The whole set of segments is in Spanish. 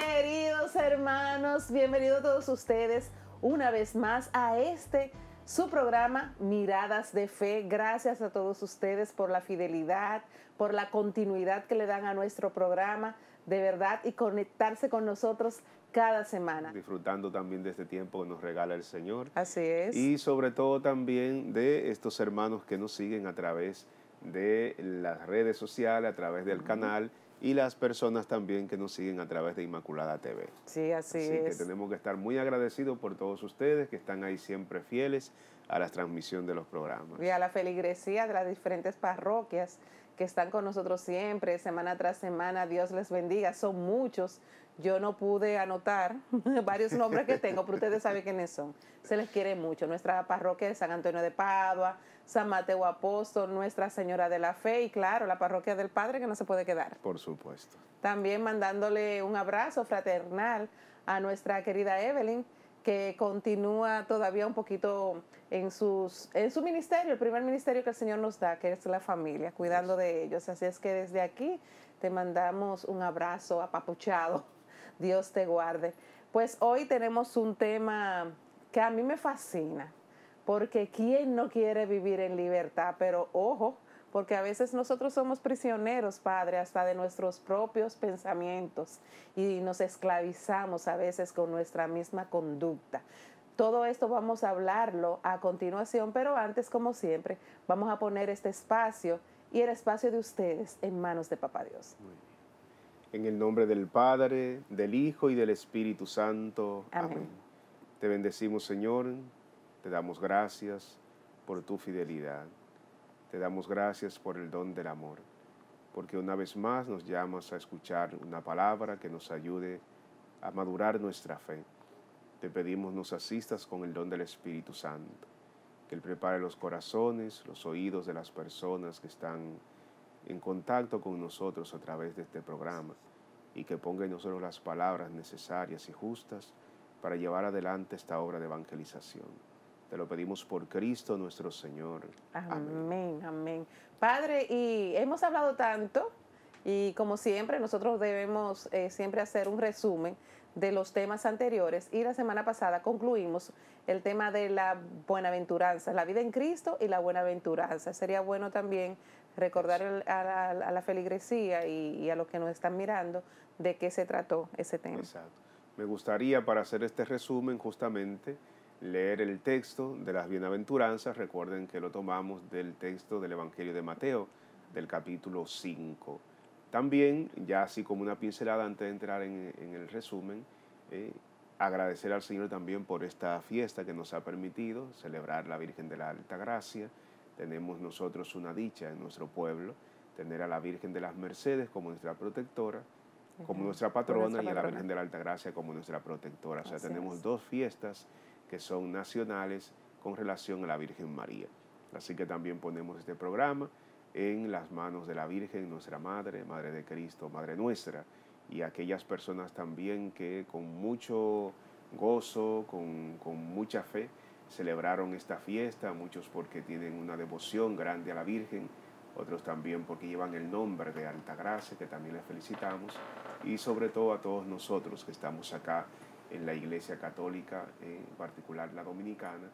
queridos hermanos, bienvenidos todos ustedes una vez más a este su programa Miradas de Fe. Gracias a todos ustedes por la fidelidad, por la continuidad que le dan a nuestro programa, de verdad, y conectarse con nosotros cada semana. Disfrutando también de este tiempo que nos regala el Señor. Así es. Y sobre todo también de estos hermanos que nos siguen a través de las redes sociales, a través del canal y las personas también que nos siguen a través de Inmaculada TV. Sí, así, así que tenemos que estar muy agradecidos por todos ustedes que están ahí siempre fieles a la transmisión de los programas. Y a la feligresía de las diferentes parroquias que están con nosotros siempre, semana tras semana. Dios les bendiga. Son muchos. Yo no pude anotar varios nombres que tengo, pero ustedes saben quiénes son. Se les quiere mucho. Nuestra parroquia de San Antonio de Padua, San Mateo Apóstol, Nuestra Señora de la Fe y claro, la Parroquia del Padre que no se puede quedar. Por supuesto. También mandándole un abrazo fraternal a nuestra querida Evelyn que continúa todavía un poquito en, sus, en su ministerio, el primer ministerio que el Señor nos da, que es la familia, cuidando de ellos. Así es que desde aquí te mandamos un abrazo apapuchado. Dios te guarde. Pues hoy tenemos un tema que a mí me fascina porque ¿quién no quiere vivir en libertad? Pero ojo, porque a veces nosotros somos prisioneros, Padre, hasta de nuestros propios pensamientos y nos esclavizamos a veces con nuestra misma conducta. Todo esto vamos a hablarlo a continuación, pero antes, como siempre, vamos a poner este espacio y el espacio de ustedes en manos de Papá Dios. En el nombre del Padre, del Hijo y del Espíritu Santo. Amén. Amén. Te bendecimos, Señor, te damos gracias por tu fidelidad. Te damos gracias por el don del amor, porque una vez más nos llamas a escuchar una palabra que nos ayude a madurar nuestra fe. Te pedimos nos asistas con el don del Espíritu Santo, que Él prepare los corazones, los oídos de las personas que están en contacto con nosotros a través de este programa y que ponga en nosotros las palabras necesarias y justas para llevar adelante esta obra de evangelización. Te lo pedimos por Cristo nuestro Señor. Amén, amén, Padre, y hemos hablado tanto y como siempre nosotros debemos eh, siempre hacer un resumen de los temas anteriores y la semana pasada concluimos el tema de la buenaventuranza, la vida en Cristo y la buenaventuranza. Sería bueno también recordar a, la, feligresía y, y, a los que nos están mirando de qué se trató ese tema. Exacto. Me gustaría para hacer este resumen justamente leer el texto de las bienaventuranzas. Recuerden que lo tomamos del texto del Evangelio de Mateo, del capítulo 5. También, ya así como una pincelada antes de entrar en, el resumen, eh, agradecer al Señor también por esta fiesta que nos ha permitido celebrar la Virgen de la Alta Gracia. Tenemos nosotros una dicha en nuestro pueblo, tener a la Virgen de las Mercedes como nuestra protectora, como nuestra patrona y a la Virgen de la Alta Gracia como nuestra protectora. O sea, tenemos dos fiestas que son nacionales con relación a la Virgen María. Así que también ponemos este programa en las manos de la Virgen, nuestra Madre, Madre de Cristo, Madre nuestra, y aquellas personas también que con mucho gozo, con, mucha fe, celebraron esta fiesta, muchos porque tienen una devoción grande a la Virgen, otros también porque llevan el nombre de Altagracia, que también les felicitamos, y sobre todo a todos nosotros que estamos acá en la Iglesia Católica, en particular la Dominicana,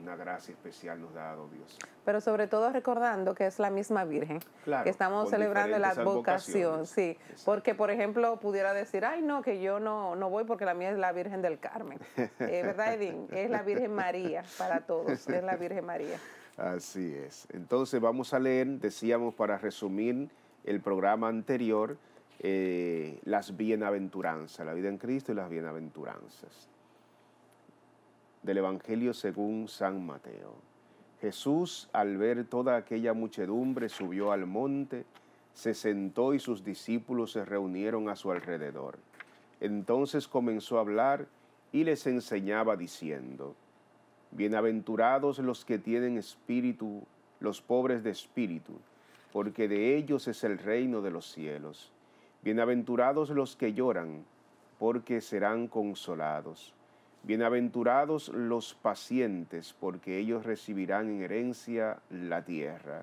una gracia especial nos ha dado Dios. Pero sobre todo recordando que es la misma Virgen, claro, que estamos celebrando la advocación, sí, porque por ejemplo pudiera decir, ay no, que yo no, no voy porque la mía es la Virgen del Carmen, eh, ¿verdad Edín? Es la Virgen María para todos, es la Virgen María. Así es. Entonces vamos a leer, decíamos para resumir el programa anterior, eh, las bienaventuranzas, la vida en Cristo y las bienaventuranzas. Del Evangelio según San Mateo. Jesús, al ver toda aquella muchedumbre, subió al monte, se sentó y sus discípulos se reunieron a su alrededor. Entonces comenzó a hablar y les enseñaba diciendo, Bienaventurados los que tienen espíritu, los pobres de espíritu, porque de ellos es el reino de los cielos. Bienaventurados los que lloran, porque serán consolados. Bienaventurados los pacientes, porque ellos recibirán en herencia la tierra.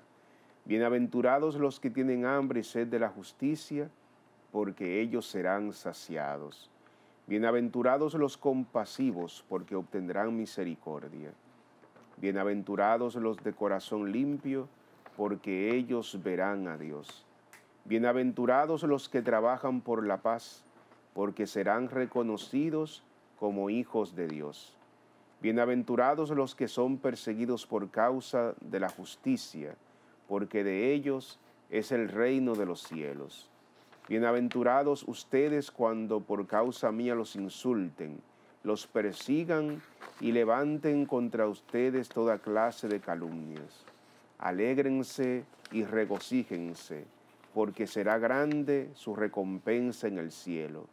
Bienaventurados los que tienen hambre y sed de la justicia, porque ellos serán saciados. Bienaventurados los compasivos, porque obtendrán misericordia. Bienaventurados los de corazón limpio, porque ellos verán a Dios. Bienaventurados los que trabajan por la paz, porque serán reconocidos como hijos de Dios. Bienaventurados los que son perseguidos por causa de la justicia, porque de ellos es el reino de los cielos. Bienaventurados ustedes cuando por causa mía los insulten, los persigan y levanten contra ustedes toda clase de calumnias. Alégrense y regocíjense porque será grande su recompensa en el cielo,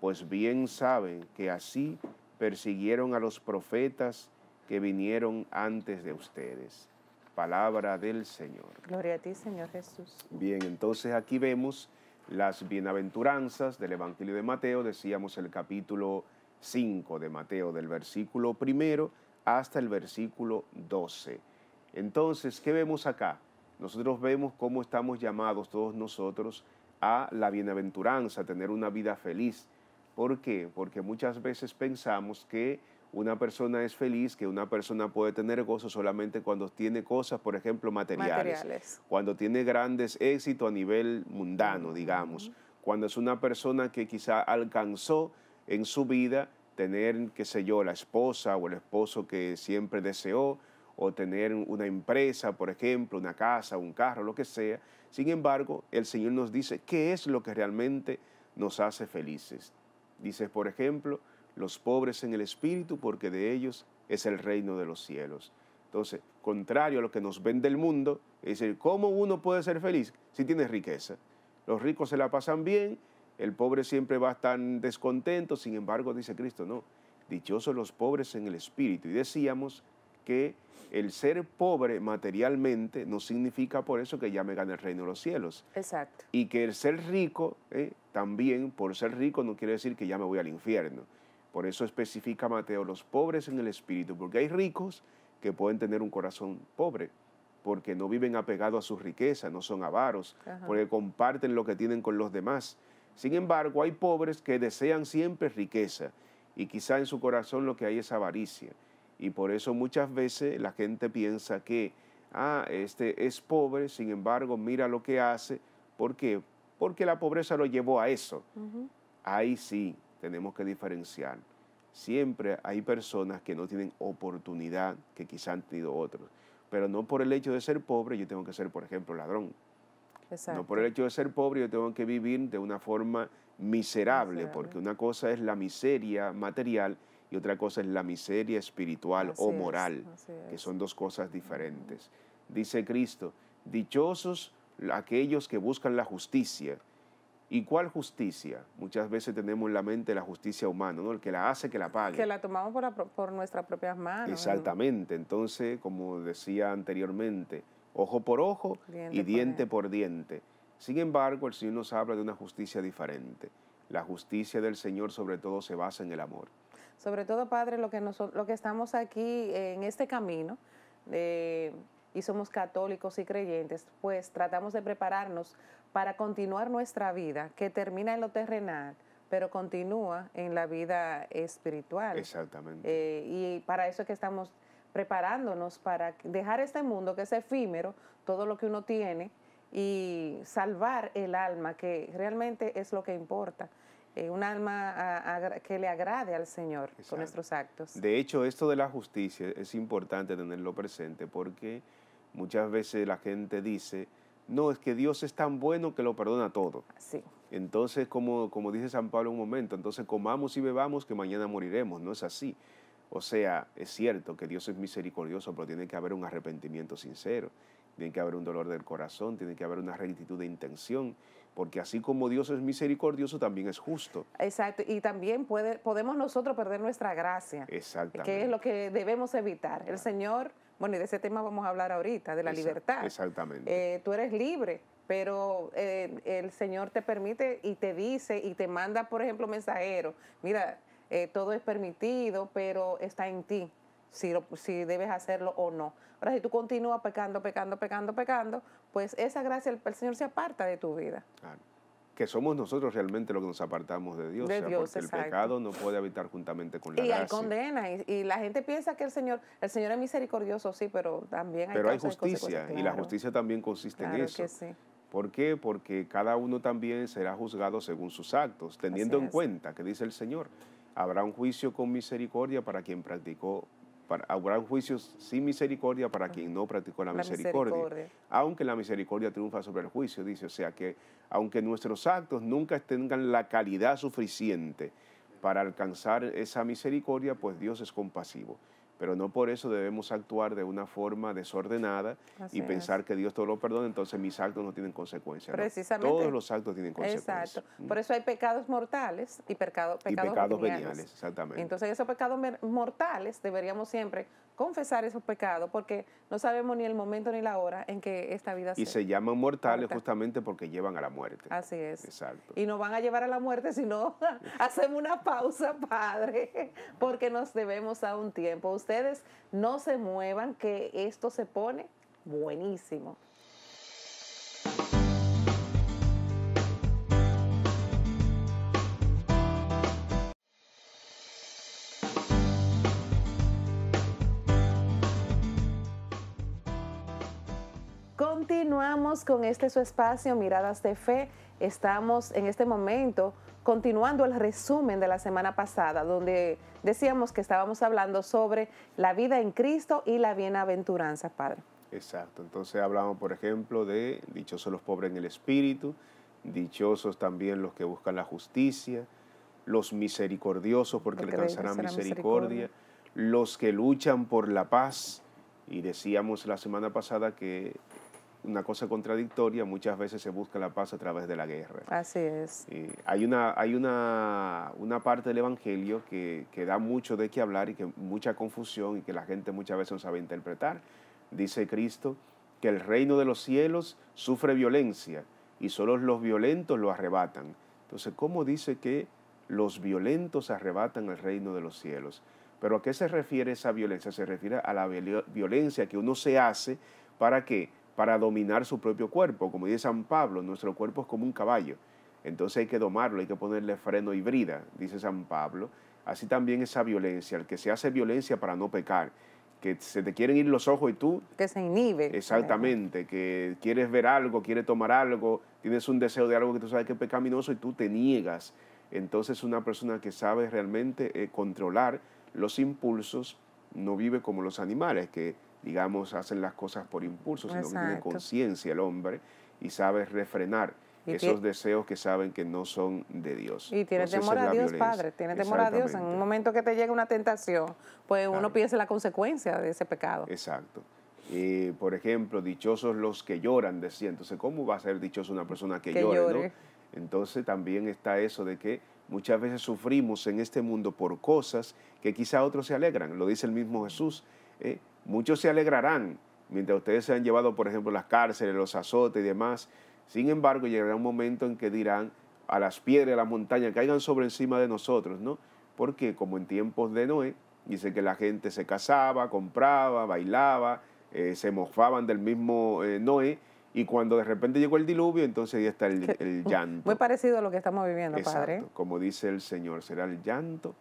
pues bien saben que así persiguieron a los profetas que vinieron antes de ustedes. Palabra del Señor. Gloria a ti, Señor Jesús. Bien, entonces aquí vemos las bienaventuranzas del Evangelio de Mateo, decíamos el capítulo 5 de Mateo, del versículo primero hasta el versículo 12. Entonces, ¿qué vemos acá? nosotros vemos cómo estamos llamados todos nosotros a la bienaventuranza, a tener una vida feliz. ¿Por qué? Porque muchas veces pensamos que una persona es feliz, que una persona puede tener gozo solamente cuando tiene cosas, por ejemplo, materiales, cuando tiene grandes éxitos a nivel mundano, digamos, cuando es una persona que quizá alcanzó en su vida tener, qué sé yo, la esposa o el esposo que siempre deseó, o tener una empresa, por ejemplo, una casa, un carro, lo que sea. Sin embargo, el Señor nos dice qué es lo que realmente nos hace felices. Dice, por ejemplo, los pobres en el espíritu, porque de ellos es el reino de los cielos. Entonces, contrario a lo que nos vende el mundo, es decir, ¿cómo uno puede ser feliz si tiene riqueza? Los ricos se la pasan bien, el pobre siempre va a estar descontento, sin embargo, dice Cristo, no, dichosos los pobres en el espíritu. Y decíamos que el ser pobre materialmente no significa por eso que ya me gane el reino de los cielos. Exacto. Y que el ser rico, eh, también por ser rico no quiere decir que ya me voy al infierno. Por eso especifica Mateo los pobres en el espíritu, porque hay ricos que pueden tener un corazón pobre, porque no viven apegados a sus riquezas, no son avaros, porque comparten lo que tienen con los demás. Sin embargo, hay pobres que desean siempre riqueza y quizá en su corazón lo que hay es avaricia. Y por eso muchas veces la gente piensa que, ah, este es pobre, sin embargo, mira lo que hace. ¿Por qué? Porque la pobreza lo llevó a eso. Ahí sí tenemos que diferenciar. Siempre hay personas que no tienen oportunidad que quizás han tenido otros. Pero no por el hecho de ser pobre yo tengo que ser, por ejemplo, ladrón. No por el hecho de ser pobre yo tengo que vivir de una forma miserable, porque una cosa es la miseria material y otra cosa es la miseria espiritual o moral, que son dos cosas diferentes. Dice Cristo, dichosos aquellos que buscan la justicia. ¿Y cuál justicia? Muchas veces tenemos en la mente la justicia humana, ¿no? El que la hace, que la pague. Que la tomamos por, nuestras propias manos. Exactamente. Entonces, como decía anteriormente, ojo por ojo y diente por diente. Sin embargo, el Señor nos habla de una justicia diferente. La justicia del Señor sobre todo se basa en el amor sobre todo, Padre, lo que, lo que estamos aquí eh, en este camino eh, y somos católicos y creyentes, pues tratamos de prepararnos para continuar nuestra vida, que termina en lo terrenal, pero continúa en la vida espiritual. Exactamente. Eh, y para eso es que estamos preparándonos para dejar este mundo que es efímero, todo lo que uno tiene, y salvar el alma, que realmente es lo que importa. Eh, un alma que le agrade al Señor con nuestros actos. De hecho, esto de la justicia es importante tenerlo presente porque muchas veces la gente dice, no, es que Dios es tan bueno que lo perdona todo. Sí. Entonces, como, como dice San Pablo un momento, entonces comamos y bebamos que mañana moriremos, no es así. O sea, es cierto que Dios es misericordioso, pero tiene que haber un arrepentimiento sincero, tiene que haber un dolor del corazón, tiene que haber una rectitud de intención porque así como Dios es misericordioso, también es justo. Exacto, y también puede, podemos nosotros perder nuestra gracia. Exactamente. Eh, que es lo que debemos evitar. El Señor, bueno, y de ese tema vamos a hablar ahorita, de la libertad. Exactamente. Eh, tú eres libre, pero eh, el Señor te permite y te dice y te manda, por ejemplo, mensajero, mira, todo es permitido, pero está en ti si, debes hacerlo o no. Ahora, si tú continúas pecando, pecando, pecando, pecando, pues esa gracia el Señor se aparta de tu vida. Claro que somos nosotros realmente los que nos apartamos de Dios. el pecado no puede habitar juntamente con la y gracia. Hay condena, y, la gente piensa que el Señor, el Señor es misericordioso, sí, pero también hay Pero hay justicia, y, la justicia también consiste en eso. ¿Por qué? Porque cada uno también será juzgado según sus actos, teniendo en cuenta que dice el Señor, habrá un juicio con misericordia para quien practicó para, un juicios sin misericordia para quien no practicó la, misericordia. Aunque la misericordia triunfa sobre el juicio, dice. O sea que aunque nuestros actos nunca tengan la calidad suficiente para alcanzar esa misericordia, pues Dios es compasivo pero no por eso debemos actuar de una forma desordenada y pensar que Dios todo lo perdona, entonces mis actos no tienen consecuencias. Precisamente. Todos los actos tienen consecuencias. Exacto. Por eso hay pecados mortales y, pecados, pecados veniales. Exactamente. Entonces esos pecados mortales deberíamos siempre confesar esos pecados porque no sabemos ni el momento ni la hora en que esta vida se... Y se llaman mortales justamente porque llevan a la muerte. Así es. Exacto. Y no van a llevar a la muerte si no hacemos una pausa, Padre, porque nos debemos a un tiempo. Ustedes no se muevan que esto se pone buenísimo. con este su espacio, Miradas de Fe. Estamos en este momento continuando el resumen de la semana pasada, donde decíamos que estábamos hablando sobre la vida en Cristo y la bienaventuranza, Padre. Exacto, entonces hablamos, por ejemplo, de dichosos los pobres en el espíritu, dichosos también los que buscan la justicia, los misericordiosos porque, alcanzarán misericordia, los que luchan por la paz, y decíamos la semana pasada que una cosa contradictoria, muchas veces se busca la paz a través de la guerra. Así es. Y hay una, hay una, una parte del Evangelio que, que, da mucho de qué hablar y que mucha confusión y que la gente muchas veces no sabe interpretar. Dice Cristo que el reino de los cielos sufre violencia y solo los violentos lo arrebatan. Entonces, ¿cómo dice que los violentos arrebatan el reino de los cielos? ¿Pero a qué se refiere esa violencia? Se refiere a la violencia que uno se hace para que para dominar su propio cuerpo. Como dice San Pablo, nuestro cuerpo es como un caballo. Entonces hay que domarlo, hay que ponerle freno y brida, dice San Pablo. Así también esa violencia, el que se hace violencia para no pecar, que se te quieren ir los ojos y tú... Que se inhibe. Exactamente, que quieres ver algo, quieres tomar algo, tienes un deseo de algo que tú sabes que es pecaminoso y tú te niegas. Entonces una persona que sabe realmente eh, controlar los impulsos no vive como los animales, que digamos, hacen las cosas por impulso, sino que tiene conciencia el hombre y sabe refrenar esos deseos que saben que no son de Dios. Y tiene temor a Dios, Padre, tiene temor a Dios. En un momento que te llega una tentación, pues uno piensa la consecuencia de ese pecado. Exacto. y eh, por ejemplo, dichosos los que lloran, decía. Entonces, ¿cómo va a ser dichosa una persona que, llora llore? Entonces, también está eso de que muchas veces sufrimos en este mundo por cosas que quizá otros se alegran. Lo dice el mismo Jesús. ¿eh? Muchos se alegrarán mientras ustedes se han llevado, por ejemplo, las cárceles, los azotes y demás. Sin embargo, llegará un momento en que dirán a las piedras, a las montañas, caigan sobre encima de nosotros, ¿no? Porque como en tiempos de Noé, dice que la gente se casaba, compraba, bailaba, eh, se mofaban del mismo eh, Noé, y cuando de repente llegó el diluvio, entonces ya está el, llanto. Muy parecido a lo que estamos viviendo, Exacto, Padre. Como dice el Señor, será el llanto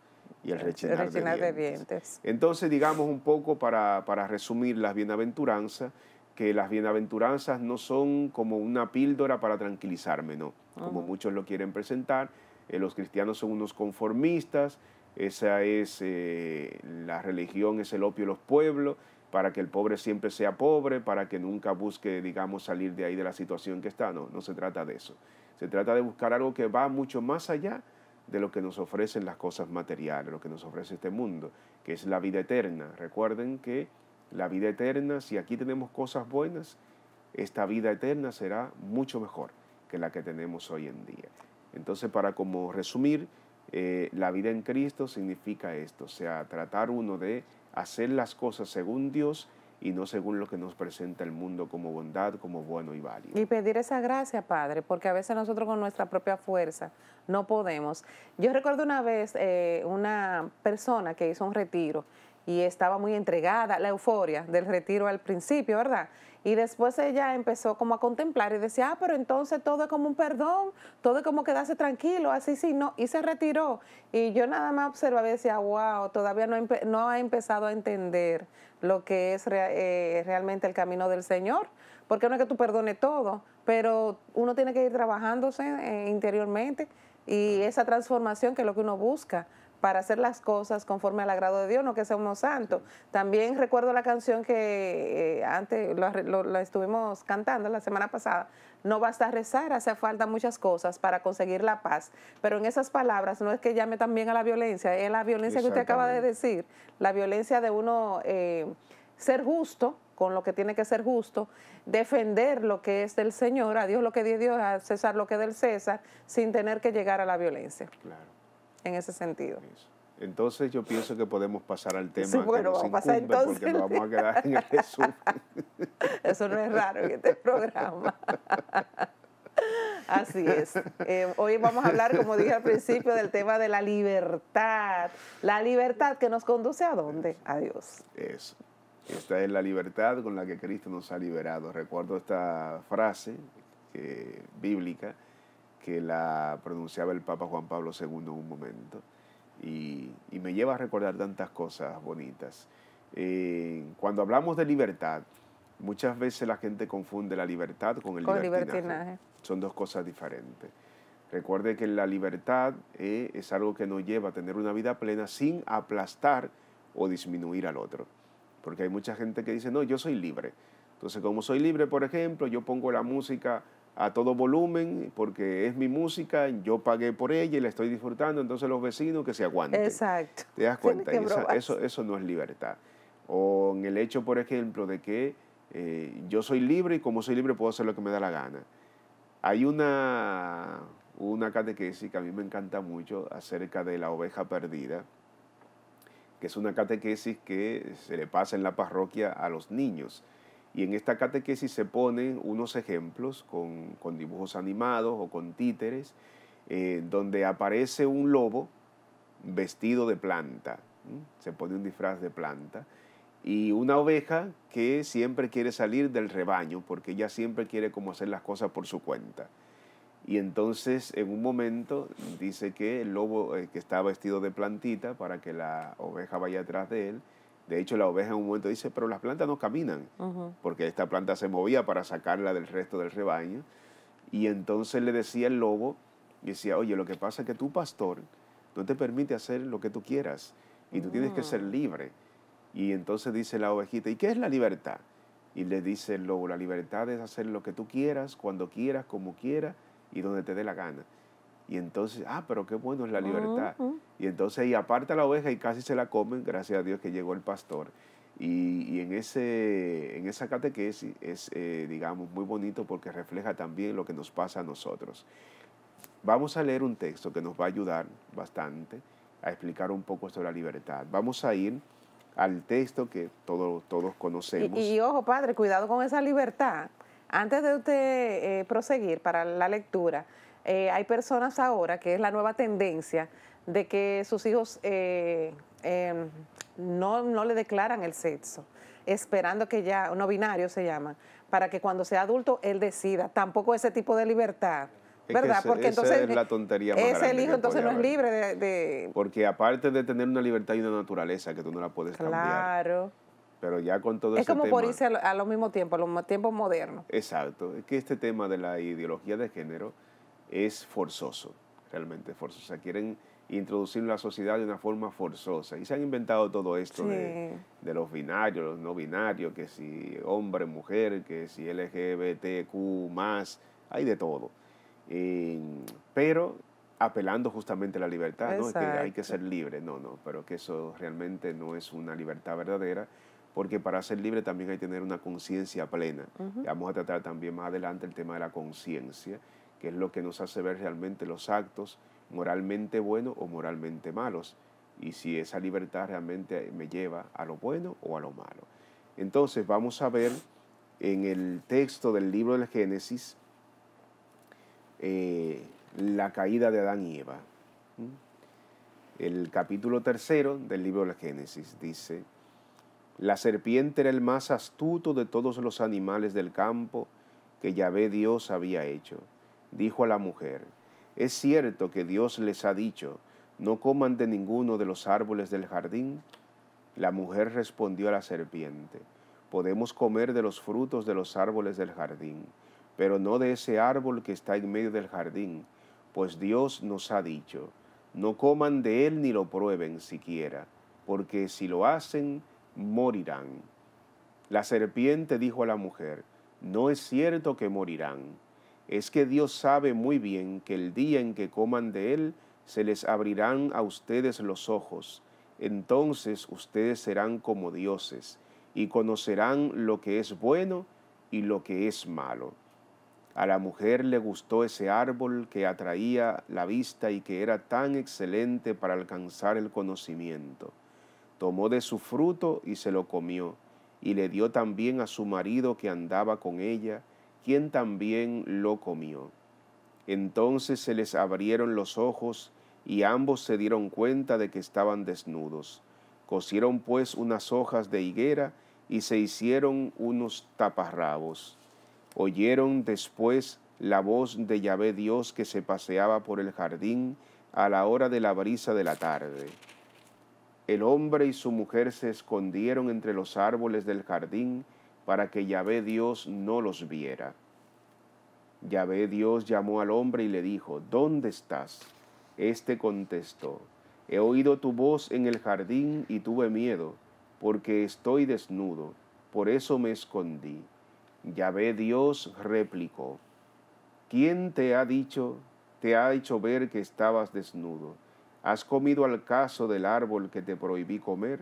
y el rechinar, de, dientes. Entonces, digamos un poco para, para resumir las bienaventuranzas, que las bienaventuranzas no son como una píldora para tranquilizarme, no, como muchos lo quieren presentar. Eh, los cristianos son unos conformistas, esa es eh, la religión, es el opio de los pueblos, para que el pobre siempre sea pobre, para que nunca busque, digamos, salir de ahí de la situación que está. No, no se trata de eso. Se trata de buscar algo que va mucho más allá de lo que nos ofrecen las cosas materiales, lo que nos ofrece este mundo, que es la vida eterna. Recuerden que la vida eterna, si aquí tenemos cosas buenas, esta vida eterna será mucho mejor que la que tenemos hoy en día. Entonces, para como resumir, eh, la vida en Cristo significa esto, o sea, tratar uno de hacer las cosas según Dios y no según lo que nos presenta el mundo como bondad, como bueno y válido. Y pedir esa gracia, Padre, porque a veces nosotros con nuestra propia fuerza no podemos. Yo recuerdo una vez eh, una persona que hizo un retiro y estaba muy entregada, la euforia del retiro al principio, ¿verdad? Y después ella empezó como a contemplar y decía, ah, pero entonces todo es como un perdón, todo es como quedarse tranquilo, así sí, no, y se retiró. Y yo nada más observaba y decía, wow, todavía no, ha empezado a entender lo que es eh, realmente el camino del Señor, porque no es que tú perdone todo, pero uno tiene que ir trabajándose eh, interiormente y esa transformación que es lo que uno busca para hacer las cosas conforme al agrado de Dios, no que seamos santos. También recuerdo la canción que eh, antes la estuvimos cantando la semana pasada. No basta rezar, hace falta muchas cosas para conseguir la paz. Pero en esas palabras no es que llame también a la violencia, es la violencia que usted acaba de decir, la violencia de uno eh, ser justo, con lo que tiene que ser justo, defender lo que es del Señor, a Dios lo que dio Dios, a César lo que es del César, sin tener que llegar a la violencia. Claro en ese sentido. Entonces yo pienso que podemos pasar al tema sí, bueno, vamos a pasar porque nos vamos a quedar en Jesús. Eso no es raro en este programa. Así es. Eh, hoy vamos a hablar, como dije al principio, del tema de la libertad. La libertad que nos conduce a dónde? A Dios. Eso. Esta es la libertad con la que Cristo nos ha liberado. Recuerdo esta frase eh, bíblica que la pronunciaba el Papa Juan Pablo II en un momento. Y, me lleva a recordar tantas cosas bonitas. Eh, cuando hablamos de libertad, muchas veces la gente confunde la libertad con el libertinaje. Son dos cosas diferentes. Recuerde que la libertad eh, es algo que nos lleva a tener una vida plena sin aplastar o disminuir al otro. Porque hay mucha gente que dice, no, yo soy libre. Entonces, como soy libre, por ejemplo, yo pongo la música a todo volumen porque es mi música, yo pagué por ella y la estoy disfrutando, entonces los vecinos que se aguanten. Exacto. ¿Te das cuenta? eso, eso no es libertad. O en el hecho, por ejemplo, de que eh, yo soy libre y como soy libre puedo hacer lo que me da la gana. Hay una, una catequesis que a mí me encanta mucho acerca de la oveja perdida, que es una catequesis que se le pasa en la parroquia a los niños. Y en esta catequesis se ponen unos ejemplos con, dibujos animados o con títeres, eh, donde aparece un lobo vestido de planta, se pone un disfraz de planta, y una oveja que siempre quiere salir del rebaño, porque ella siempre quiere como hacer las cosas por su cuenta. Y entonces en un momento dice que el lobo eh, que está vestido de plantita para que la oveja vaya atrás de él, de hecho, la oveja en un momento dice, pero las plantas no caminan, porque esta planta se movía para sacarla del resto del rebaño. Y entonces le decía el lobo, y decía, oye, lo que pasa es que tu pastor no te permite hacer lo que tú quieras, y tú tienes que mm. ser libre. Y entonces dice la ovejita, ¿y qué es la libertad? Y le dice el lobo, la libertad es hacer lo que tú quieras, cuando quieras, como quieras, y donde te dé la gana. Y entonces, ah, pero qué bueno es la libertad. Y entonces, y aparta la oveja y casi se la comen, gracias a Dios que llegó el pastor. Y, y en, ese, en esa catequesis es, eh, digamos, muy bonito porque refleja también lo que nos pasa a nosotros. Vamos a leer un texto que nos va a ayudar bastante a explicar un poco sobre la libertad. Vamos a ir al texto que todos, todos conocemos. Y, ojo, padre, cuidado con esa libertad. Antes de usted eh, proseguir para la lectura, eh, hay personas ahora, que es la nueva tendencia, de que sus hijos eh, em, no, le declaran el sexo, esperando que ya, no binario se llama, para que cuando sea adulto él decida. Tampoco ese tipo de libertad. ¿Verdad? porque entonces. Es la tontería Ese hijo entonces no es libre de, Porque aparte de tener una libertad y una naturaleza que tú no la puedes cambiar. Claro. Pero ya con todo Es como por irse a los a lo mismo tiempo, a los tiempos modernos. Exacto. Es que este tema de la ideología de género es forzoso, realmente forzoso. O sea, quieren introducir la sociedad de una forma forzosa. Y se han inventado todo esto de, los binarios, los no binarios, que si hombre, mujer, que si LGBTQ más, hay de todo. Eh, pero apelando justamente a la libertad, ¿no? que hay que ser libre, no, no, pero que eso realmente no es una libertad verdadera, porque para ser libre también hay que tener una conciencia plena. Vamos a tratar también más adelante el tema de la conciencia que es lo que nos hace ver realmente los actos moralmente buenos o moralmente malos, y si esa libertad realmente me lleva a lo bueno o a lo malo. Entonces vamos a ver en el texto del libro del Génesis eh, la caída de Adán y Eva. ¿Mm? El capítulo tercero del libro del Génesis dice, la serpiente era el más astuto de todos los animales del campo que Yahvé Dios había hecho dijo a la mujer, es cierto que Dios les ha dicho, no coman de ninguno de los árboles del jardín. La mujer respondió a la serpiente, podemos comer de los frutos de los árboles del jardín, pero no de ese árbol que está en medio del jardín, pues Dios nos ha dicho, no coman de él ni lo prueben siquiera, porque si lo hacen, morirán. La serpiente dijo a la mujer, no es cierto que morirán es que Dios sabe muy bien que el día en que coman de él, se les abrirán a ustedes los ojos, entonces ustedes serán como dioses y conocerán lo que es bueno y lo que es malo. A la mujer le gustó ese árbol que atraía la vista y que era tan excelente para alcanzar el conocimiento. Tomó de su fruto y se lo comió, y le dio también a su marido que andaba con ella, quien también lo comió. Entonces se les abrieron los ojos y ambos se dieron cuenta de que estaban desnudos. Cosieron pues unas hojas de higuera y se hicieron unos taparrabos. Oyeron después la voz de Yahvé Dios que se paseaba por el jardín a la hora de la brisa de la tarde. El hombre y su mujer se escondieron entre los árboles del jardín para que Yahvé Dios no los viera. Yahvé Dios llamó al hombre y le dijo, ¿dónde estás? Este contestó, he oído tu voz en el jardín y tuve miedo, porque estoy desnudo, por eso me escondí. Yahvé Dios replicó, ¿quién te ha dicho, te ha hecho ver que estabas desnudo? ¿Has comido al caso del árbol que te prohibí comer?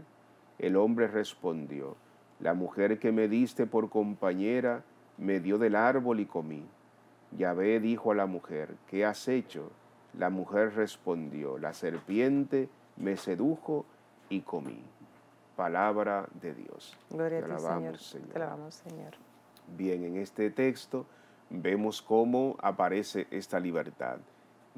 El hombre respondió, la mujer que me diste por compañera me dio del árbol y comí. Yahvé dijo a la mujer, ¿qué has hecho? La mujer respondió, la serpiente me sedujo y comí. Palabra de Dios. Gloria a ti, Señor. Te alabamos, Señor. Bien, en este texto vemos cómo aparece esta libertad.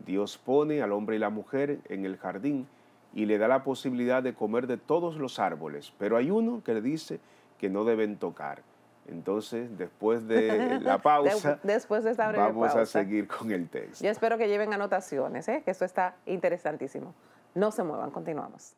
Dios pone al hombre y la mujer en el jardín y le da la posibilidad de comer de todos los árboles, pero hay uno que le dice, que no deben tocar. Entonces, después de la pausa, después de esta vamos a seguir con el texto. Yo espero que lleven anotaciones, ¿eh? que esto está interesantísimo. No se muevan, continuamos.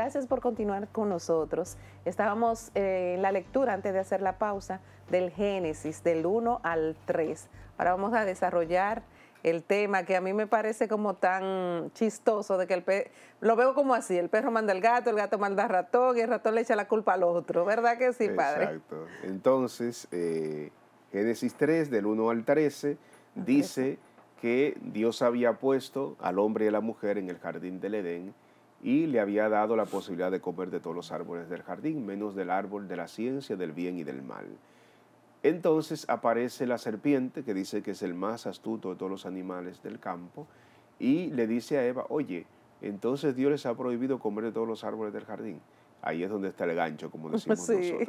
Gracias por continuar con nosotros. Estábamos eh, en la lectura antes de hacer la pausa del Génesis, del 1 al 3. Ahora vamos a desarrollar el tema que a mí me parece como tan chistoso de que el lo veo como así, el perro manda al gato, el gato manda al ratón y el ratón le echa la culpa al otro, ¿verdad que sí, padre? Exacto. Entonces, eh, Génesis 3, del 1 al 13, dice que Dios había puesto al hombre y a la mujer en el jardín del Edén y le había dado la posibilidad de comer de todos los árboles del jardín, menos del árbol de la ciencia, del bien y del mal. Entonces aparece la serpiente, que dice que es el más astuto de todos los animales del campo, y le dice a Eva, oye, entonces Dios les ha prohibido comer de todos los árboles del jardín. Ahí es donde está el gancho, como decimos nosotros.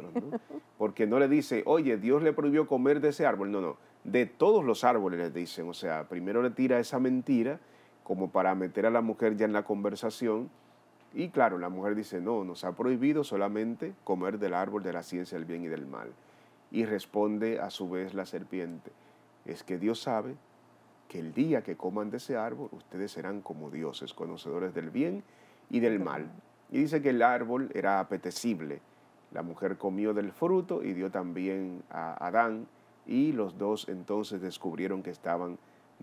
Porque no le dice, oye, Dios le prohibió comer de ese árbol. No, no, de todos los árboles le dicen. O sea, primero le tira esa mentira como para meter a la mujer ya en la conversación. Y claro, la mujer dice, no, nos ha prohibido solamente comer del árbol de la ciencia del bien y del mal. Y responde a su vez la serpiente, es que Dios sabe que el día que coman de ese árbol, ustedes serán como dioses, conocedores del bien y del mal. Y dice que el árbol era apetecible. La mujer comió del fruto y dio también a Adán, y los dos entonces descubrieron que estaban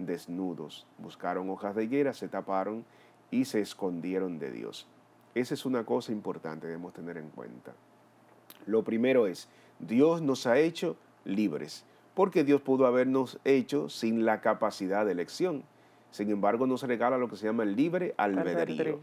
desnudos, buscaron hojas de higuera, se taparon y se escondieron de Dios. Esa es una cosa importante que debemos tener en cuenta. Lo primero es, Dios nos ha hecho libres, porque Dios pudo habernos hecho sin la capacidad de elección. Sin embargo, nos regala lo que se llama el libre albedrío.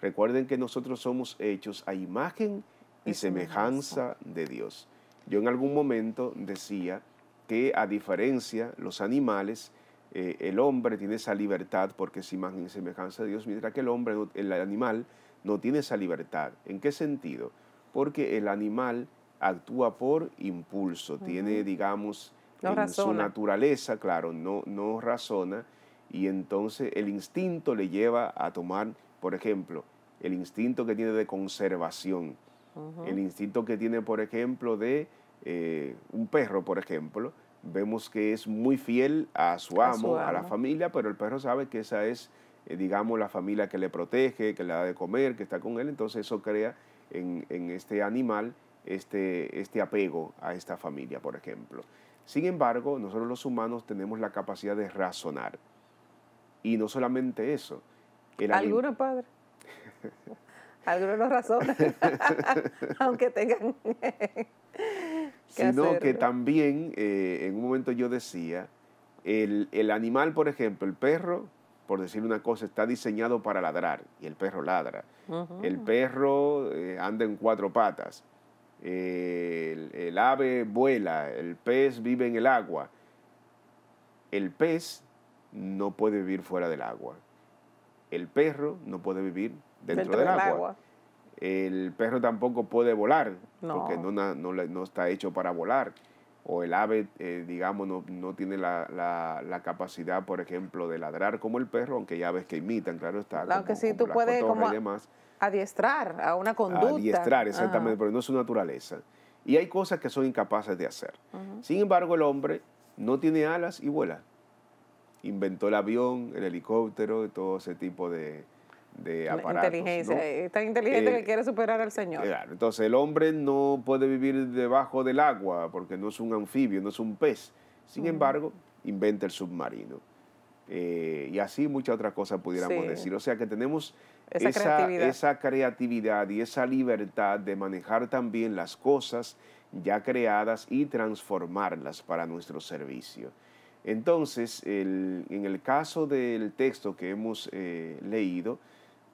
Recuerden que nosotros somos hechos a imagen y semejanza de Dios. Yo en algún momento decía que a diferencia los animales eh, el hombre tiene esa libertad porque es más y semejanza de Dios, mientras que el hombre, el animal, no tiene esa libertad. ¿En qué sentido? Porque el animal actúa por impulso, tiene, digamos, en su naturaleza, claro, no, no razona, y entonces el instinto le lleva a tomar, por ejemplo, el instinto que tiene de conservación, el instinto que tiene, por ejemplo, de eh, un perro, por ejemplo, vemos que es muy fiel a su amo, a, la familia, pero el perro sabe que esa es, eh, digamos, la familia que le protege, que le da de comer, que está con él, entonces eso crea en, este animal este, este apego a esta familia, por ejemplo. Sin embargo, nosotros los humanos tenemos la capacidad de razonar. Y no solamente eso. Algunos, padre. Algunos no razonan, aunque tengan sino que también eh, en un momento yo decía, el, animal, por ejemplo, el perro, por decir una cosa, está diseñado para ladrar y el perro ladra. El perro eh, anda en cuatro patas, el, ave vuela, el pez vive en el agua. El pez no puede vivir fuera del agua. El perro no puede vivir dentro, del, agua. El perro tampoco puede volar, porque no, no, no, está hecho para volar. O el ave, eh, digamos, no, tiene la, la, capacidad, por ejemplo, de ladrar como el perro, aunque ya ves que imitan, claro está. Aunque sí, tú puedes como adiestrar a una conducta. Adiestrar, exactamente, pero no es su naturaleza. Y hay cosas que son incapaces de hacer. Sin embargo, el hombre no tiene alas y vuela. Inventó el avión, el helicóptero, todo ese tipo de, de aparatos. es eh, tan inteligente que eh, quiere superar al Señor. entonces el hombre no puede vivir debajo del agua porque no es un anfibio, no es un pez. Sin embargo, inventa el submarino. Eh, y así muchas otras cosas pudiéramos decir. O sea que tenemos esa, creatividad. y esa libertad de manejar también las cosas ya creadas y transformarlas para nuestro servicio. Entonces, en el caso del texto que hemos leído,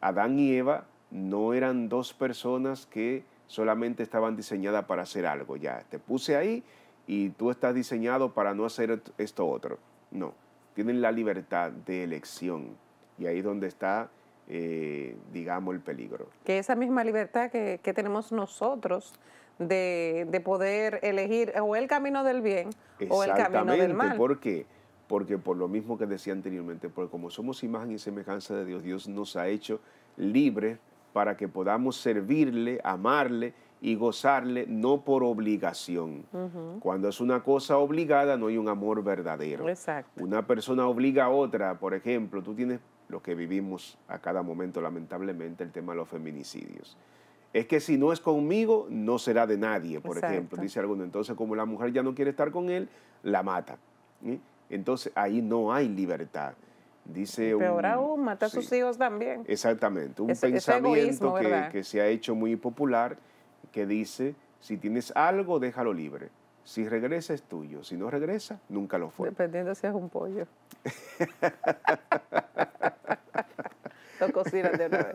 Adán y Eva no eran dos personas que solamente estaban diseñadas para hacer algo. Ya, te puse ahí y tú estás diseñado para no hacer esto otro. No, tienen la libertad de elección. Y ahí es donde está, eh, digamos, el peligro. Que esa misma libertad que, tenemos nosotros de, de, poder elegir o el camino del bien o el camino del mal. Exactamente, qué? porque por lo mismo que decía anteriormente, porque como somos imagen y semejanza de Dios, Dios nos ha hecho libres para que podamos servirle, amarle y gozarle, no por obligación. Cuando es una cosa obligada, no hay un amor verdadero. Exacto. Una persona obliga a otra, por ejemplo, tú tienes lo que vivimos a cada momento, lamentablemente, el tema de los feminicidios. Es que si no es conmigo, no será de nadie, por ejemplo, dice alguno. Entonces, como la mujer ya no quiere estar con él, la mata. ¿Sí? entonces ahí no hay libertad. Dice Peor aún, mata a sus hijos también. Exactamente, un pensamiento que, se ha hecho muy popular que dice, si tienes algo, déjalo libre. Si regresa es tuyo, si no regresa, nunca lo fue. Dependiendo si es un pollo. lo de nuevo.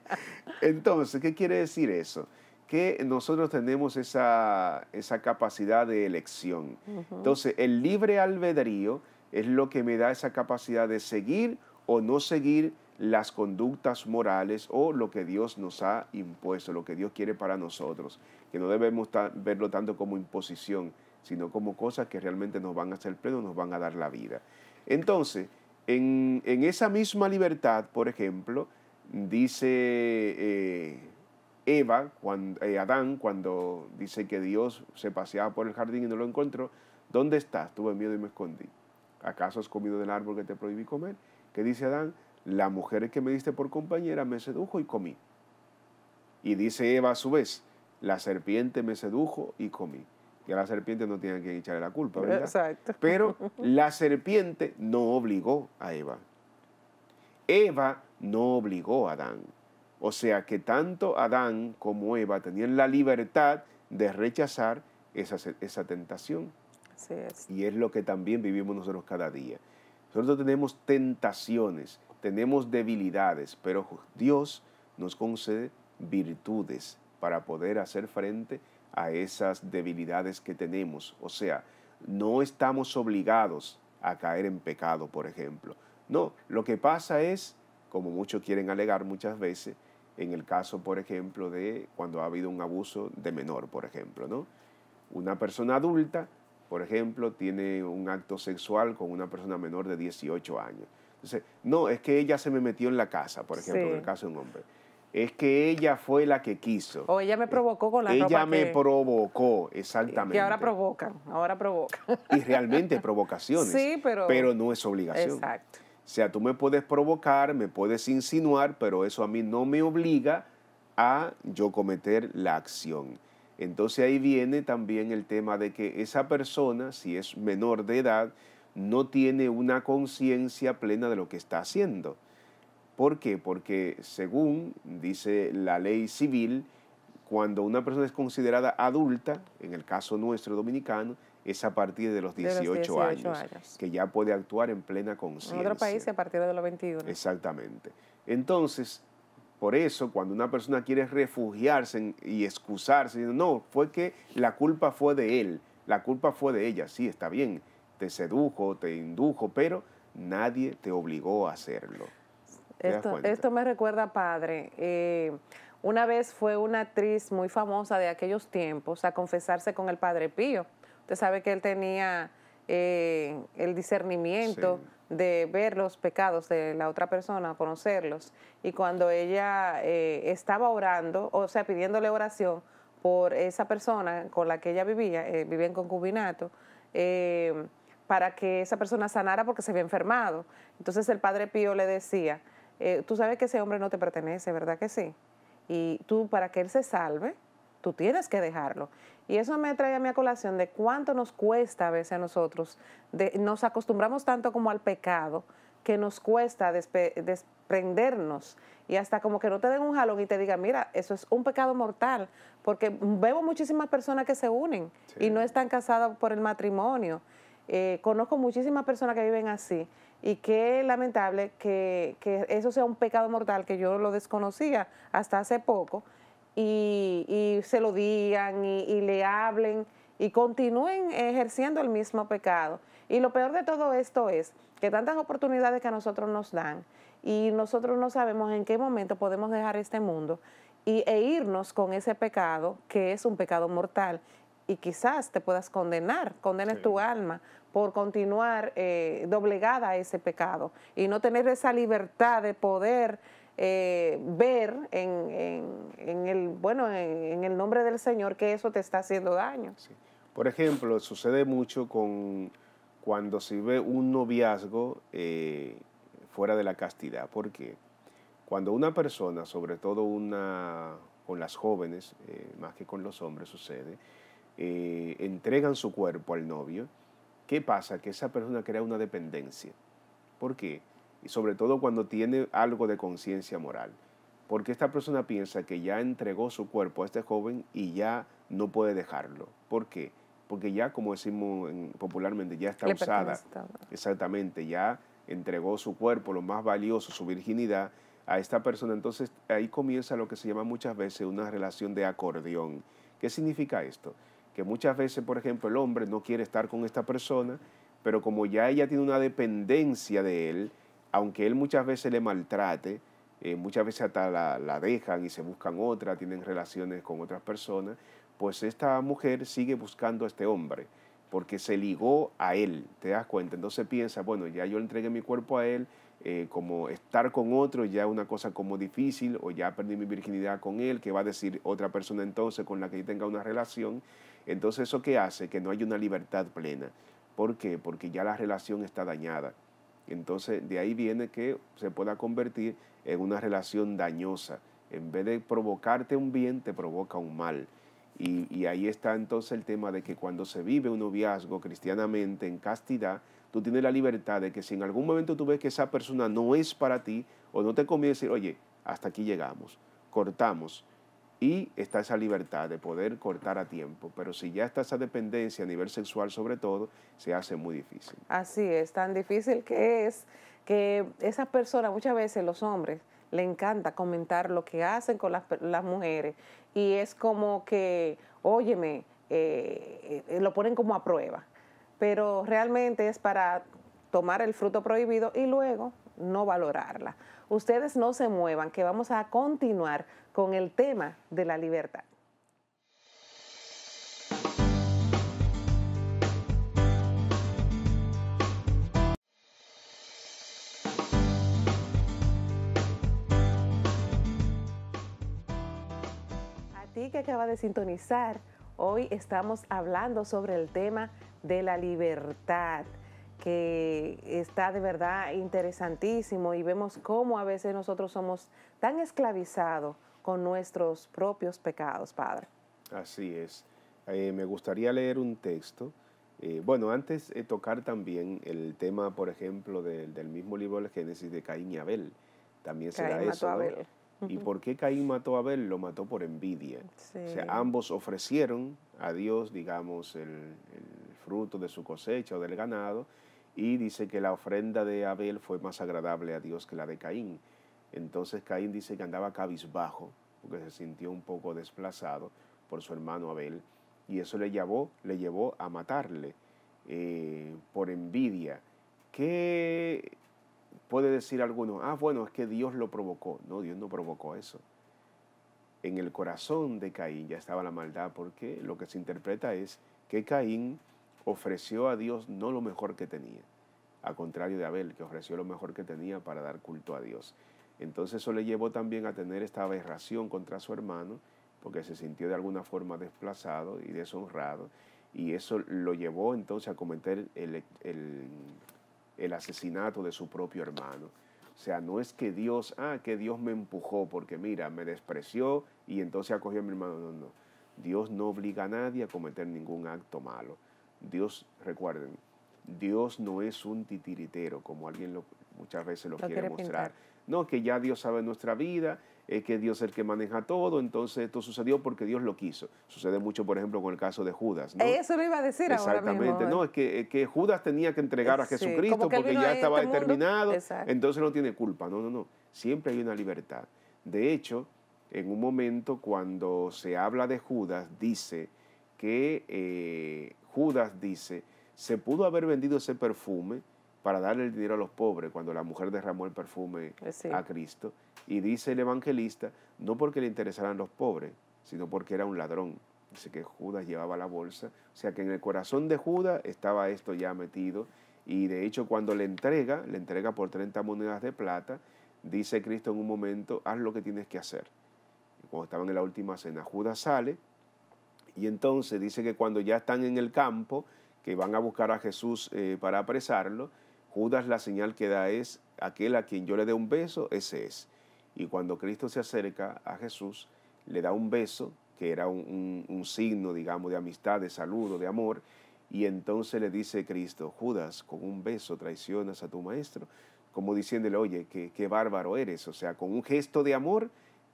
Entonces, ¿qué quiere decir eso? que nosotros tenemos esa, capacidad de elección. Entonces, el libre albedrío es lo que me da esa capacidad de seguir o no seguir las conductas morales o lo que Dios nos ha impuesto, lo que Dios quiere para nosotros, que no debemos verlo tanto como imposición, sino como cosas que realmente nos van a hacer pleno, nos van a dar la vida. Entonces, en, esa misma libertad, por ejemplo, dice... Eh, Eva, cuando, eh, Adán, cuando dice que Dios se paseaba por el jardín y no lo encontró, ¿dónde estás? Tuve miedo y me escondí. ¿Acaso has comido del árbol que te prohibí comer? Que dice Adán, la mujer que me diste por compañera me sedujo y comí. Y dice Eva a su vez, la serpiente me sedujo y comí. Ya la serpiente no tiene que echarle la culpa, ¿verdad? Exacto. Pero la serpiente no obligó a Eva. Eva no obligó a Adán. O sea que tanto Adán como Eva tenían la libertad de rechazar esa, tentación. Y es lo que también vivimos nosotros cada día. Nosotros tenemos tentaciones, tenemos debilidades, pero Dios nos concede virtudes para poder hacer frente a esas debilidades que tenemos. O sea, no estamos obligados a caer en pecado, por ejemplo. No, lo que pasa es, como muchos quieren alegar muchas veces, en el caso, por ejemplo, de cuando ha habido un abuso de menor, por ejemplo, ¿no? Una persona adulta, por ejemplo, tiene un acto sexual con una persona menor de 18 años. Entonces, no, es que ella se me metió en la casa, por ejemplo, en el caso de un hombre. Es que ella fue la que quiso. O ella me eh, provocó con la Ella me provocó, exactamente. Y ahora provocan, ahora provoca. Y realmente provocaciones. Sí, pero... Pero no es obligación. Exacto. O sea, tú me puedes provocar, me puedes insinuar, pero eso a mí no me obliga a yo cometer la acción. Entonces ahí viene también el tema de que esa persona, si es menor de edad, no tiene una conciencia plena de lo que está haciendo. ¿Por qué? Porque según dice la ley civil, cuando una persona es considerada adulta, en el caso nuestro dominicano, es a partir de los 18, años, que ya puede actuar en plena conciencia. En otro país a partir de los 21. Exactamente. Entonces, por eso, cuando una persona quiere refugiarse y excusarse, no, fue que la culpa fue de él, la culpa fue de ella, sí, está bien, te sedujo, te indujo, pero nadie te obligó a hacerlo. Esto, me recuerda, padre, eh, una vez fue una actriz muy famosa de aquellos tiempos a confesarse con el padre Pío. Usted sabe que él tenía eh, el discernimiento de ver los pecados de la otra persona, conocerlos. Y cuando ella eh, estaba orando, o sea, pidiéndole oración por esa persona con la que ella vivía, eh, vivía en concubinato, para que esa persona sanara porque se había enfermado. Entonces el padre Pío le decía, tú sabes que ese hombre no te pertenece, ¿verdad que sí? Y tú, para que él se salve, tú tienes que dejarlo. Y eso me trae a mi colación de cuánto nos cuesta a veces a nosotros, de, nos acostumbramos tanto como al pecado que nos cuesta desprendernos y hasta como que no te den un jalón y te digan, mira, eso es un pecado mortal, porque veo muchísimas personas que se unen y no están casadas por el matrimonio. Eh, conozco muchísimas personas que viven así y qué lamentable que, que, eso sea un pecado mortal que yo lo desconocía hasta hace poco y, y se lo digan y, le hablen y continúen ejerciendo el mismo pecado. Y lo peor de todo esto es que tantas oportunidades que a nosotros nos dan y nosotros no sabemos en qué momento podemos dejar este mundo y, e irnos con ese pecado que es un pecado mortal y quizás te puedas condenar, condenes tu alma por continuar eh, doblegada a ese pecado y no tener esa libertad de poder eh, ver en, el, bueno, en, el nombre del Señor que eso te está haciendo daño. Por ejemplo, sucede mucho con cuando se ve un noviazgo eh, fuera de la castidad, porque cuando una persona, sobre todo una con las jóvenes, eh, más que con los hombres sucede, entregan su cuerpo al novio, ¿qué pasa? Que esa persona crea una dependencia. ¿Por qué? y sobre todo cuando tiene algo de conciencia moral. Porque esta persona piensa que ya entregó su cuerpo a este joven y ya no puede dejarlo. ¿Por qué? Porque ya, como decimos popularmente, ya está usada. Exactamente, ya entregó su cuerpo, lo más valioso, su virginidad, a esta persona. Entonces ahí comienza lo que se llama muchas veces una relación de acordeón. ¿Qué significa esto? Que muchas veces, por ejemplo, el hombre no quiere estar con esta persona, pero como ya ella tiene una dependencia de él, aunque él muchas veces le maltrate, eh, muchas veces hasta la, dejan y se buscan otra, tienen relaciones con otras personas, pues esta mujer sigue buscando a este hombre porque se ligó a él, ¿te das cuenta? Entonces piensa, bueno, ya yo entregué mi cuerpo a él, eh, como estar con otro ya es una cosa como difícil o ya perdí mi virginidad con él, que va a decir otra persona entonces con la que yo tenga una relación. Entonces eso que hace que no hay una libertad plena. ¿Por qué? Porque ya la relación está dañada. Entonces de ahí viene que se pueda convertir en una relación dañosa. En vez de provocarte un bien, te provoca un mal. Y, ahí está entonces el tema de que cuando se vive un noviazgo cristianamente en castidad, tú tienes la libertad de que si en algún momento tú ves que esa persona no es para ti o no te conviene decir, oye, hasta aquí llegamos, cortamos, y está esa libertad de poder cortar a tiempo. Pero si ya está esa dependencia a nivel sexual sobre todo, se hace muy difícil. Así es, tan difícil que es que esas personas, muchas veces los hombres, le encanta comentar lo que hacen con las, las mujeres y es como que, óyeme, eh, eh, lo ponen como a prueba, pero realmente es para tomar el fruto prohibido y luego no valorarla. Ustedes no se muevan, que vamos a continuar con el tema de la libertad. A ti que acaba de sintonizar, hoy estamos hablando sobre el tema de la libertad que está de verdad interesantísimo y vemos cómo a veces nosotros somos tan esclavizados con nuestros propios pecados, Padre. Así es. Eh, me gustaría leer un texto. Eh, bueno, antes tocar también el tema, por ejemplo, del mismo libro del Génesis de Caín y Abel. También será eso. Mató ¿Y por qué Caín mató a Abel? Lo mató por envidia. O sea, ambos ofrecieron a Dios, digamos, el fruto de su cosecha o del ganado, y dice que la ofrenda de Abel fue más agradable a Dios que la de Caín. Entonces Caín dice que andaba cabizbajo, porque se sintió un poco desplazado por su hermano Abel, y eso le llevó, le llevó a matarle eh, por envidia. ¿Qué puede decir alguno? Ah, bueno, es que Dios lo provocó. No, Dios no provocó eso. En el corazón de Caín ya estaba la maldad, porque lo que se interpreta es que Caín ofreció a Dios no lo mejor que tenía, a contrario de Abel, que ofreció lo mejor que tenía para dar culto a Dios. Entonces eso le llevó también a tener esta aberración contra su hermano, porque se sintió de alguna forma desplazado y deshonrado, y eso lo llevó entonces a cometer el, el asesinato de su propio hermano. O sea, no es que Dios, ah, que Dios me empujó porque mira, me despreció y entonces acogió a mi hermano. No, no. Dios no obliga a nadie a cometer ningún acto malo. Dios, recuerden, Dios no es un titiritero, como alguien muchas veces lo, quiere, mostrar. No, que ya Dios sabe nuestra vida, es eh, que Dios es el que maneja todo, entonces esto sucedió porque Dios lo quiso. Sucede mucho, por ejemplo, con el caso de Judas. Eso lo iba a decir Exactamente. Ahora mismo. No, eh. es que, Judas tenía que entregar a Jesucristo porque ya estaba este determinado, entonces no tiene culpa. No, no, no. Siempre hay una libertad. De hecho, en un momento cuando se habla de Judas, dice que eh, Judas dice, se pudo haber vendido ese perfume para darle el dinero a los pobres cuando la mujer derramó el perfume eh, a Cristo. Y dice el evangelista, no porque le interesaran los pobres, sino porque era un ladrón. Dice que Judas llevaba la bolsa. O sea que en el corazón de Judas estaba esto ya metido. Y de hecho cuando le entrega, le entrega por 30 monedas de plata, dice Cristo en un momento, haz lo que tienes que hacer. cuando estaban en la última cena, Judas sale, y entonces dice que cuando ya están en el campo, que van a buscar a Jesús eh, para apresarlo, Judas la señal que da es, aquel a quien yo le dé un beso, ese es. Y cuando Cristo se acerca a Jesús, le da un beso, que era un, signo, digamos, de amistad, de saludo, de amor, y entonces le dice Cristo, Judas, con un beso traicionas a tu maestro, como diciéndole, oye, qué, qué bárbaro eres, o sea, con un gesto de amor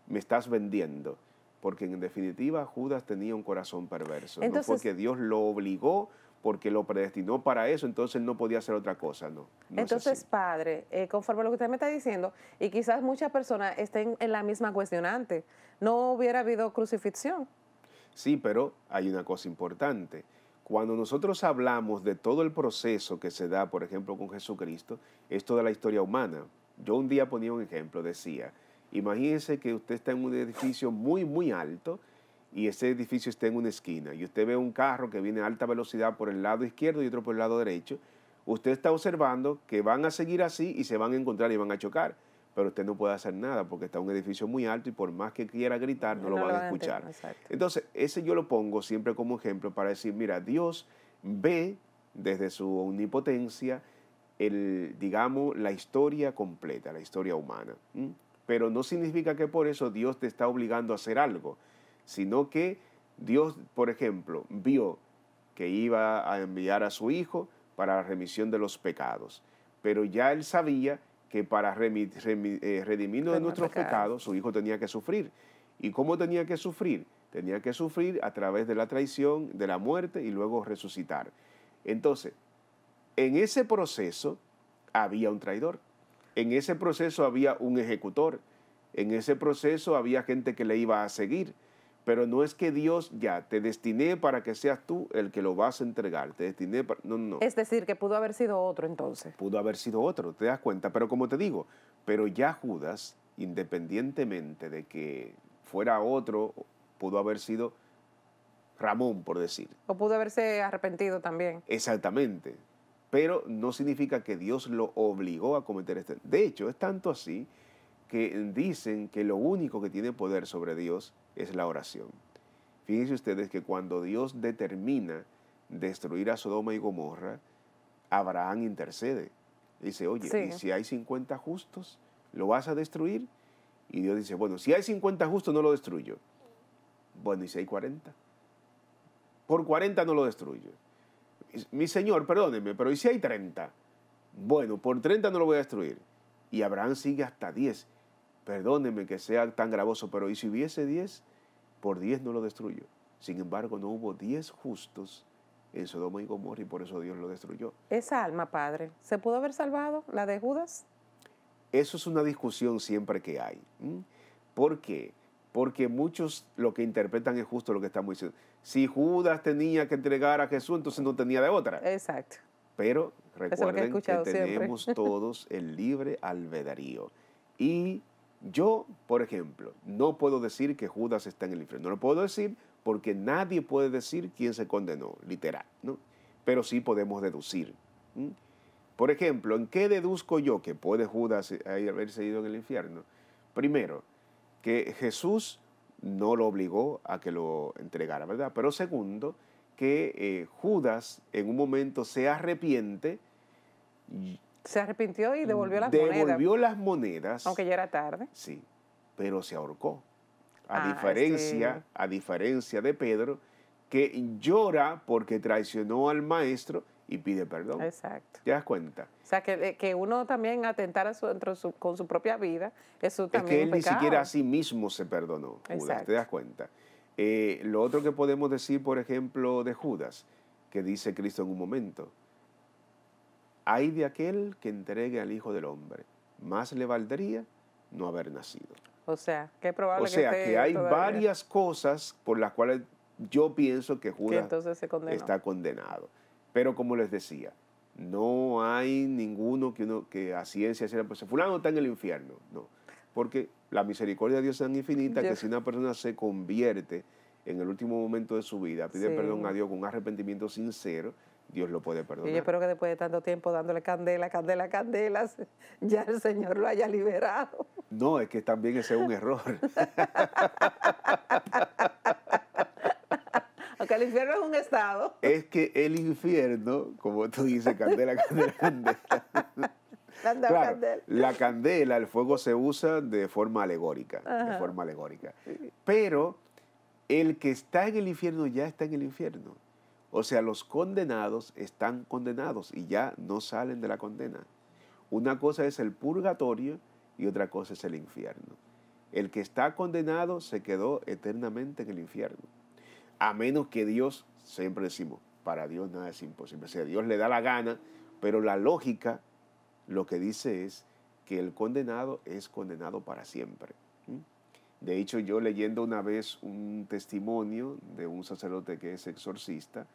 me estás vendiendo porque en definitiva Judas tenía un corazón perverso. no porque Dios lo obligó porque lo predestinó para eso, entonces no podía hacer otra cosa, ¿no? entonces, padre, eh, conforme a lo que usted me está diciendo, y quizás muchas personas estén en la misma cuestionante, no hubiera habido crucifixión. Sí, pero hay una cosa importante. Cuando nosotros hablamos de todo el proceso que se da, por ejemplo, con Jesucristo, es toda la historia humana. Yo un día ponía un ejemplo, decía, Imagínense que usted está en un edificio muy, muy alto y ese edificio está en una esquina y usted ve un carro que viene a alta velocidad por el lado izquierdo y otro por el lado derecho. Usted está observando que van a seguir así y se van a encontrar y van a chocar pero usted no puede hacer nada porque está en un edificio muy alto y por más que quiera gritar no, lo van a escuchar. Entonces, ese yo lo pongo siempre como ejemplo para decir, mira, Dios ve desde su omnipotencia el, digamos, la historia completa, la historia humana. Pero no significa que por eso Dios te está obligando a hacer algo, sino que Dios, por ejemplo, vio que iba a enviar a su Hijo para la remisión de los pecados, pero ya él sabía que para eh, redimirnos de nuestros pecados su Hijo tenía que sufrir. ¿Y cómo tenía que sufrir? Tenía que sufrir a través de la traición, de la muerte y luego resucitar. Entonces, en ese proceso había un traidor en ese proceso había un ejecutor, en ese proceso había gente que le iba a seguir, pero no es que Dios ya te destiné para que seas tú el que lo vas a entregar, te destiné para... No, no. Es decir, que pudo haber sido otro entonces. Pudo haber sido otro, te das cuenta, pero como te digo, pero ya Judas, independientemente de que fuera otro, pudo haber sido Ramón, por decir. O pudo haberse arrepentido también. Exactamente pero no significa que Dios lo obligó a cometer este. De hecho, es tanto así que dicen que lo único que tiene poder sobre Dios es la oración. Fíjense ustedes que cuando Dios determina destruir a Sodoma y Gomorra, Abraham intercede. Dice, oye, ¿y si hay 50 justos, lo vas a destruir? Y Dios dice, bueno, si hay 50 justos, no lo destruyo. Bueno, ¿y si hay 40? Por 40 no lo destruyo mi señor, perdóneme, pero ¿y si hay 30? Bueno, por 30 no lo voy a destruir. Y Abraham sigue hasta 10. Perdóneme que sea tan gravoso, pero ¿y si hubiese 10? Por 10 no lo destruyo. Sin embargo, no hubo 10 justos en Sodoma y Gomorra y por eso Dios lo destruyó. Esa alma, padre, ¿se pudo haber salvado la de Judas? Eso es una discusión siempre que hay. ¿Por qué? Porque muchos lo que interpretan es justo lo que estamos diciendo. Si Judas tenía que entregar a Jesús, entonces no tenía de otra. Exacto. Pero recuerden que, tenemos todos el libre albedrío. Y yo, por ejemplo, no puedo decir que Judas está en el infierno. No lo puedo decir porque nadie puede decir quién se condenó, literal, ¿no? Pero sí podemos deducir. Por ejemplo, ¿en qué deduzco yo que puede Judas haberse ido en el infierno? Primero, que Jesús no lo obligó a que lo entregara, ¿verdad? Pero segundo, que eh, Judas en un momento se arrepiente. Se arrepintió y devolvió las monedas. Devolvió las monedas. Aunque ya era tarde. Sí, pero se ahorcó. A, ah, diferencia, a diferencia de Pedro, que llora porque traicionó al maestro y pide perdón. Exacto. ¿Te das cuenta? O sea, que, eh, que uno también atentara su, su, con su propia vida, eso también es que él ni siquiera a sí mismo se perdonó, Judas, ¿te das cuenta? Eh, lo otro que podemos decir, por ejemplo, de Judas, que dice Cristo en un momento, hay de aquel que entregue al Hijo del Hombre, más le valdría no haber nacido. O sea, que probable o sea, que, hay varias cosas por las cuales yo pienso que Judas está condenado. Pero como les decía, no hay ninguno que, uno, que a ciencia sea, pues fulano está en el infierno, no. Porque la misericordia de Dios es tan infinita que si una persona se convierte en el último momento de su vida, pide perdón a Dios con un arrepentimiento sincero, Dios lo puede perdonar. yo espero que después de tanto tiempo dándole candela, candela, candelas, ya el Señor lo haya liberado. No, es que también ese es un error. porque el infierno es un estado. Es que el infierno, como tú dices, candela, candela, candela. La candela, el fuego se usa de forma alegórica, de forma alegórica. Pero el que está en el infierno ya está en el infierno. O sea, los condenados están condenados y ya no salen de la condena. Una cosa es el purgatorio y otra cosa es el infierno. El que está condenado se quedó eternamente en el infierno a menos que Dios, siempre decimos, para Dios nada es imposible. O sea, Dios le da la gana, pero la lógica lo que dice es que el condenado es condenado para siempre. De hecho, yo leyendo una vez un testimonio de un sacerdote que es exorcista,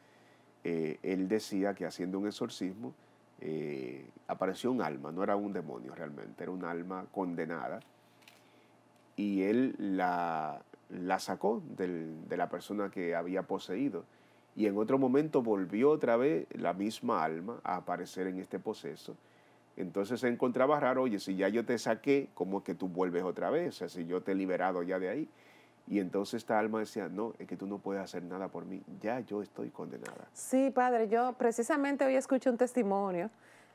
eh, él decía que haciendo un exorcismo eh, apareció un alma, no era un demonio realmente, era un alma condenada, y él la la sacó de la persona que había poseído. Y en otro momento volvió otra vez la misma alma a aparecer en este proceso. Entonces se encontraba raro, oye, si ya yo te saqué, ¿cómo es que tú vuelves otra vez? O sea, si yo te he liberado ya de ahí. Y entonces esta alma decía, no, es que tú no puedes hacer nada por mí, ya yo estoy condenada. Sí, padre, yo precisamente hoy escuché un testimonio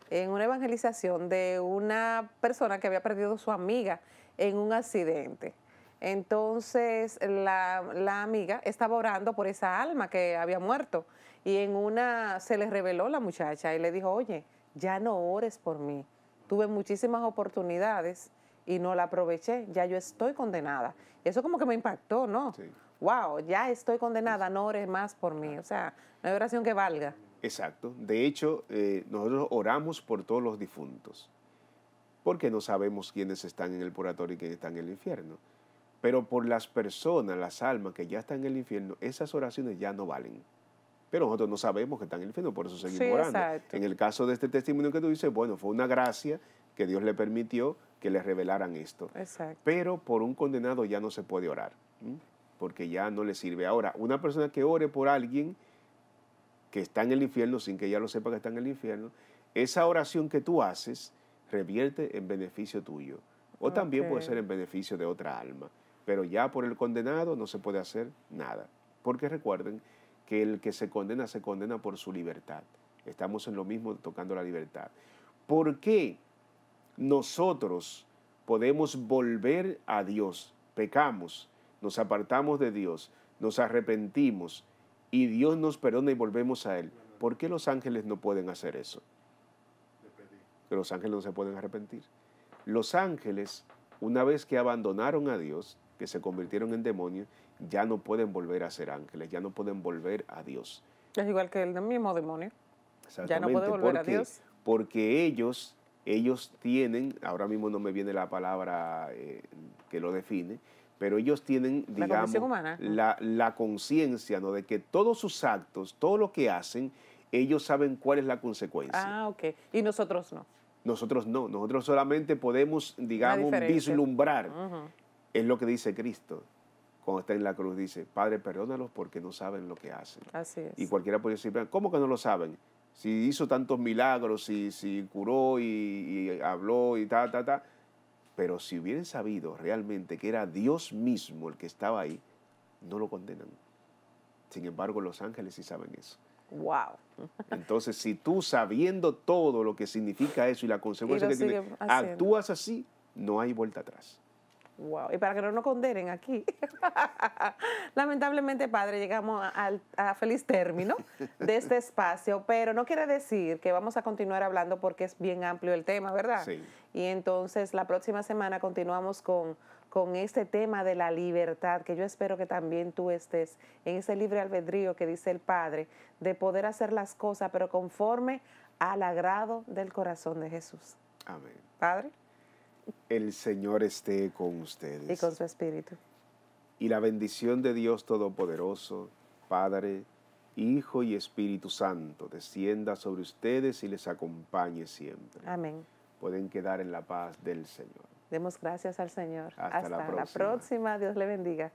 en una evangelización de una persona que había perdido a su amiga en un accidente. Entonces la, amiga estaba orando por esa alma que había muerto y en una se le reveló la muchacha y le dijo, oye, ya no ores por mí. Tuve muchísimas oportunidades y no la aproveché, ya yo estoy condenada. eso como que me impactó, ¿no? Wow, ya estoy condenada, no ores más por mí. O sea, no hay oración que valga. Exacto. De hecho, eh, nosotros oramos por todos los difuntos, porque no sabemos quiénes están en el purgatorio y quiénes están en el infierno. Pero por las personas, las almas que ya están en el infierno, esas oraciones ya no valen. Pero nosotros no sabemos que están en el infierno, por eso seguimos orando. En el caso de este testimonio que tú dices, bueno, fue una gracia que Dios le permitió que le revelaran esto. Pero por un condenado ya no se puede orar, porque ya no le sirve. Ahora, una persona que ore por alguien que está en el infierno, sin que ella lo sepa que está en el infierno, esa oración que tú haces revierte en beneficio tuyo, o también puede ser en beneficio de otra alma pero ya por el condenado no se puede hacer nada. Porque recuerden que el que se condena se condena por su libertad. Estamos en lo mismo tocando la libertad. ¿Por qué nosotros podemos volver a Dios? Pecamos, nos apartamos de Dios, nos arrepentimos y Dios nos perdona y volvemos a Él. ¿Por qué los ángeles no pueden hacer eso? los ángeles no se pueden arrepentir. Los ángeles, una vez que abandonaron a Dios, que se convirtieron en demonios, ya no pueden volver a ser ángeles, ya no pueden volver a Dios. Es igual que el mismo demonio. Ya no puede volver a Dios. Porque ellos, ellos tienen, ahora mismo no me viene la palabra eh, que lo define, pero ellos tienen, digamos, la conciencia de que todos sus actos, todo lo que hacen, ellos saben cuál es la consecuencia. Ah, ok. Y nosotros no. Nosotros no, nosotros solamente podemos, digamos, vislumbrar es lo que dice Cristo cuando está en la cruz. Dice, Padre, perdónalos porque no saben lo que hacen. Así es. Y cualquiera puede decir, ¿cómo que no lo saben? Si hizo tantos milagros, si, si curó y, habló y ta, ta, ta. Pero si hubieran sabido realmente que era Dios mismo el que estaba ahí, no lo condenan. Sin embargo, los ángeles sí saben eso. Wow. Entonces, si tú sabiendo todo lo que significa eso y la consecuencia que tiene, actúas así, no hay vuelta atrás. Y para que no nos condenen aquí, lamentablemente, padre, llegamos a, feliz término de este espacio, pero no quiere decir que vamos a continuar hablando porque es bien amplio el tema, ¿verdad? Sí. Y entonces la próxima semana continuamos con, con este tema de la libertad, que yo espero que también tú estés en ese libre albedrío que dice el Padre, de poder hacer las cosas, pero conforme al agrado del corazón de Jesús. Amén. Padre. El Señor esté con ustedes. Y con su espíritu. Y la bendición de Dios Todopoderoso, Padre, Hijo y Espíritu Santo, descienda sobre ustedes y les acompañe siempre. Amén. Pueden quedar en la paz del Señor. Demos gracias al Señor. Hasta, la próxima. Dios le bendiga.